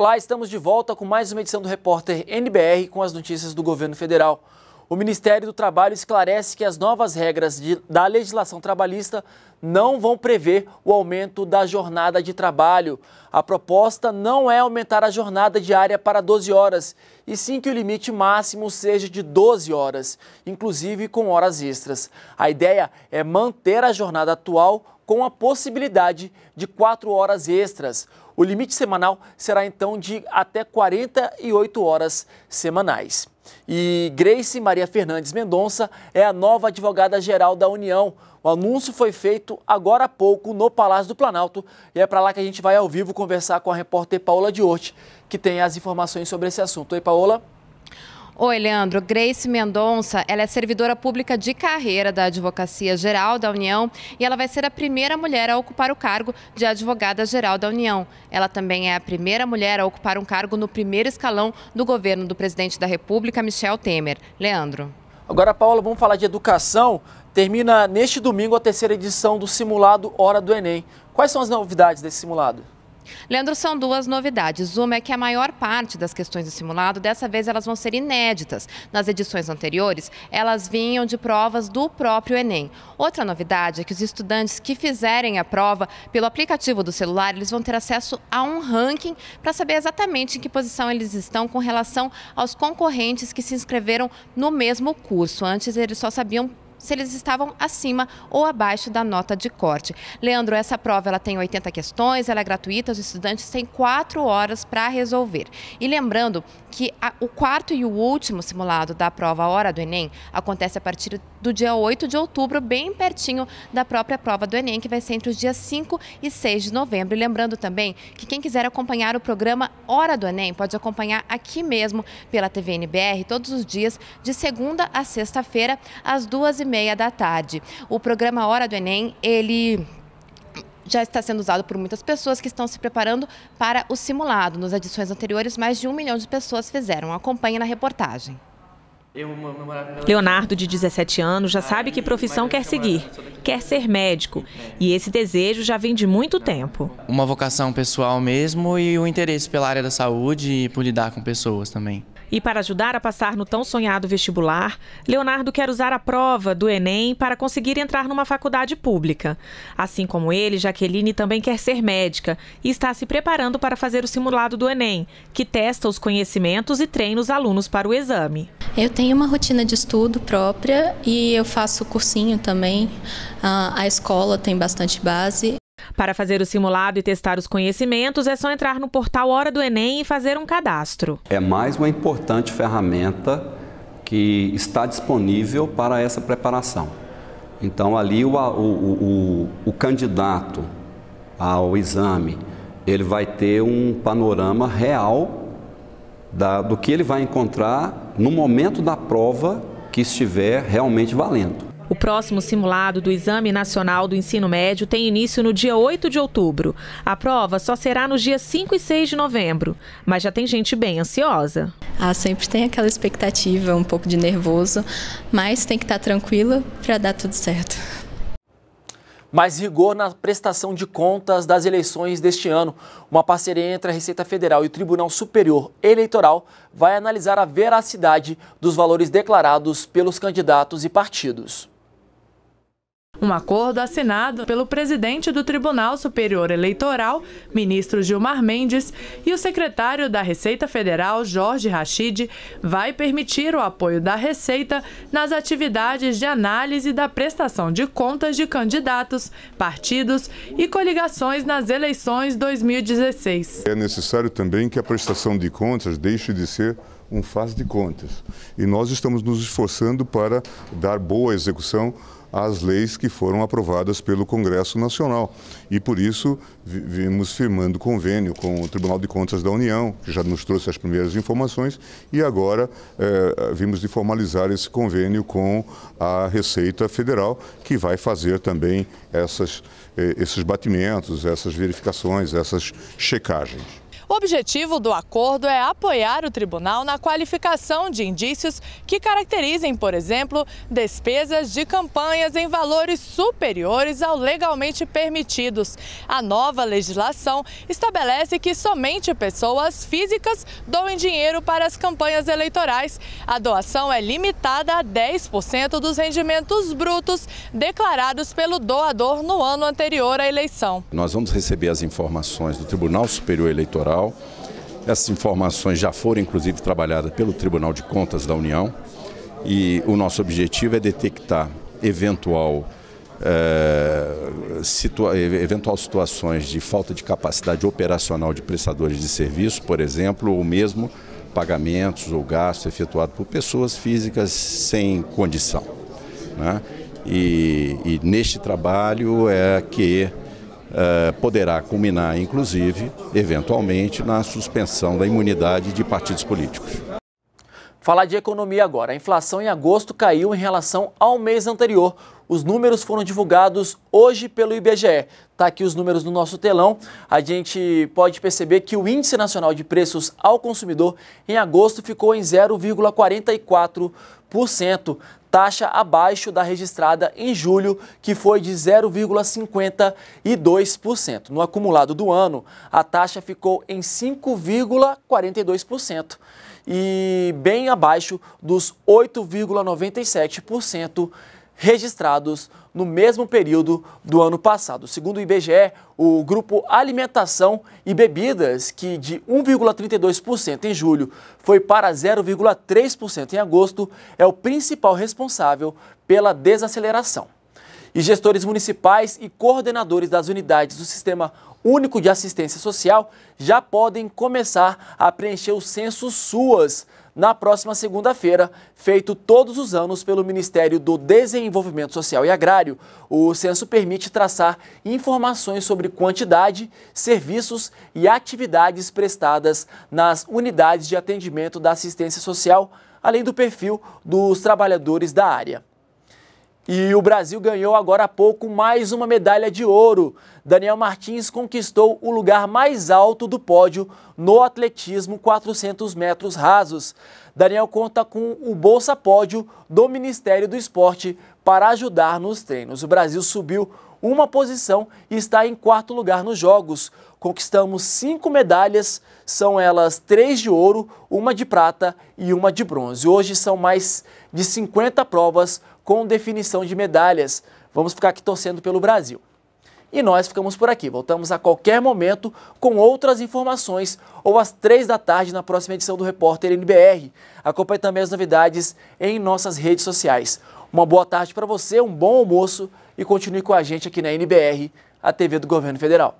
Olá, estamos de volta com mais uma edição do Repórter NBR com as notícias do governo federal. O Ministério do Trabalho esclarece que as novas regras de, da legislação trabalhista não vão prever o aumento da jornada de trabalho. A proposta não é aumentar a jornada diária para 12 horas, e sim que o limite máximo seja de 12 horas, inclusive com horas extras. A ideia é manter a jornada atual com a possibilidade de quatro horas extras. O limite semanal será então de até 48 horas semanais. E Grace Maria Fernandes Mendonça é a nova advogada-geral da União. O anúncio foi feito agora há pouco no Palácio do Planalto e é para lá que a gente vai ao vivo conversar com a repórter Paola Diorte, que tem as informações sobre esse assunto. Oi, Paola. Oi, Leandro. Grace Mendonça, ela é servidora pública de carreira da Advocacia Geral da União e ela vai ser a primeira mulher a ocupar o cargo de advogada geral da União. Ela também é a primeira mulher a ocupar um cargo no primeiro escalão do governo do presidente da República, Michel Temer. Leandro. Agora, Paula, vamos falar de educação. Termina neste domingo a terceira edição do simulado Hora do Enem. Quais são as novidades desse simulado? Leandro, são duas novidades. Uma é que a maior parte das questões do simulado, dessa vez, elas vão ser inéditas. Nas edições anteriores, elas vinham de provas do próprio Enem. Outra novidade é que os estudantes que fizerem a prova pelo aplicativo do celular, eles vão ter acesso a um ranking para saber exatamente em que posição eles estão com relação aos concorrentes que se inscreveram no mesmo curso. Antes, eles só sabiam se eles estavam acima ou abaixo da nota de corte. Leandro, essa prova ela tem 80 questões, ela é gratuita, os estudantes têm quatro horas para resolver. E lembrando que a, o quarto e o último simulado da prova Hora do Enem acontece a partir do dia 8 de outubro, bem pertinho da própria prova do Enem, que vai ser entre os dias 5 e 6 de novembro. E lembrando também que quem quiser acompanhar o programa Hora do Enem pode acompanhar aqui mesmo pela TVNBR todos os dias, de segunda a sexta-feira, às duas e meia da tarde. O programa Hora do Enem, ele já está sendo usado por muitas pessoas que estão se preparando para o simulado. Nas edições anteriores, mais de um milhão de pessoas fizeram. Acompanhe na reportagem. Leonardo, de 17 anos, já sabe que profissão quer seguir. Quer ser médico. E esse desejo já vem de muito tempo. Uma vocação pessoal mesmo e o interesse pela área da saúde e por lidar com pessoas também. E para ajudar a passar no tão sonhado vestibular, Leonardo quer usar a prova do Enem para conseguir entrar numa faculdade pública. Assim como ele, Jaqueline também quer ser médica e está se preparando para fazer o simulado do Enem, que testa os conhecimentos e treina os alunos para o exame. Eu tenho uma rotina de estudo própria e eu faço cursinho também. Ah, a escola tem bastante base. Para fazer o simulado e testar os conhecimentos, é só entrar no portal Hora do Enem e fazer um cadastro. É mais uma importante ferramenta que está disponível para essa preparação. Então, ali o, o, o, o candidato ao exame, ele vai ter um panorama real da, do que ele vai encontrar no momento da prova que estiver realmente valendo. O próximo simulado do Exame Nacional do Ensino Médio tem início no dia 8 de outubro. A prova só será nos dias 5 e 6 de novembro, mas já tem gente bem ansiosa. Ah, sempre tem aquela expectativa, um pouco de nervoso, mas tem que estar tá tranquila para dar tudo certo. Mais rigor na prestação de contas das eleições deste ano. Uma parceria entre a Receita Federal e o Tribunal Superior Eleitoral vai analisar a veracidade dos valores declarados pelos candidatos e partidos. Um acordo assinado pelo presidente do Tribunal Superior Eleitoral, ministro Gilmar Mendes, e o secretário da Receita Federal, Jorge Rachid, vai permitir o apoio da Receita nas atividades de análise da prestação de contas de candidatos, partidos e coligações nas eleições 2016. É necessário também que a prestação de contas deixe de ser um faz de contas. E nós estamos nos esforçando para dar boa execução às leis que foram aprovadas pelo Congresso Nacional. E por isso vimos firmando convênio com o Tribunal de Contas da União, que já nos trouxe as primeiras informações, e agora eh, vimos de formalizar esse convênio com a Receita Federal, que vai fazer também essas, eh, esses batimentos, essas verificações, essas checagens. O objetivo do acordo é apoiar o tribunal na qualificação de indícios que caracterizem, por exemplo, despesas de campanhas em valores superiores ao legalmente permitidos. A nova legislação estabelece que somente pessoas físicas doem dinheiro para as campanhas eleitorais. A doação é limitada a 10% dos rendimentos brutos declarados pelo doador no ano anterior à eleição. Nós vamos receber as informações do Tribunal Superior Eleitoral Federal. Essas informações já foram, inclusive, trabalhadas pelo Tribunal de Contas da União e o nosso objetivo é detectar eventual, eh, situa eventual situações de falta de capacidade operacional de prestadores de serviço, por exemplo, ou mesmo pagamentos ou gastos efetuados por pessoas físicas sem condição. Né? E, e neste trabalho é que eh, poderá culminar, inclusive, eventualmente, na suspensão da imunidade de partidos políticos. Falar de economia agora. A inflação em agosto caiu em relação ao mês anterior. Os números foram divulgados hoje pelo IBGE. Tá aqui os números no nosso telão. A gente pode perceber que o Índice Nacional de Preços ao Consumidor em agosto ficou em 0,44%, taxa abaixo da registrada em julho, que foi de 0,52%. No acumulado do ano, a taxa ficou em 5,42% e bem abaixo dos 8,97% registrados no mesmo período do ano passado. Segundo o IBGE, o grupo Alimentação e Bebidas, que de 1,32% em julho foi para 0,3% em agosto, é o principal responsável pela desaceleração. E gestores municipais e coordenadores das unidades do sistema único de assistência social já podem começar a preencher o censo SUAS na próxima segunda-feira, feito todos os anos pelo Ministério do Desenvolvimento Social e Agrário. O censo permite traçar informações sobre quantidade, serviços e atividades prestadas nas unidades de atendimento da assistência social, além do perfil dos trabalhadores da área. E o Brasil ganhou agora há pouco mais uma medalha de ouro. Daniel Martins conquistou o lugar mais alto do pódio no atletismo 400 metros rasos. Daniel conta com o Bolsa Pódio do Ministério do Esporte para ajudar nos treinos. O Brasil subiu uma posição e está em quarto lugar nos Jogos. Conquistamos cinco medalhas, são elas três de ouro, uma de prata e uma de bronze. Hoje são mais de 50 provas com definição de medalhas. Vamos ficar aqui torcendo pelo Brasil. E nós ficamos por aqui. Voltamos a qualquer momento com outras informações ou às três da tarde na próxima edição do Repórter NBR. Acompanhe também as novidades em nossas redes sociais. Uma boa tarde para você, um bom almoço e continue com a gente aqui na NBR, a TV do Governo Federal.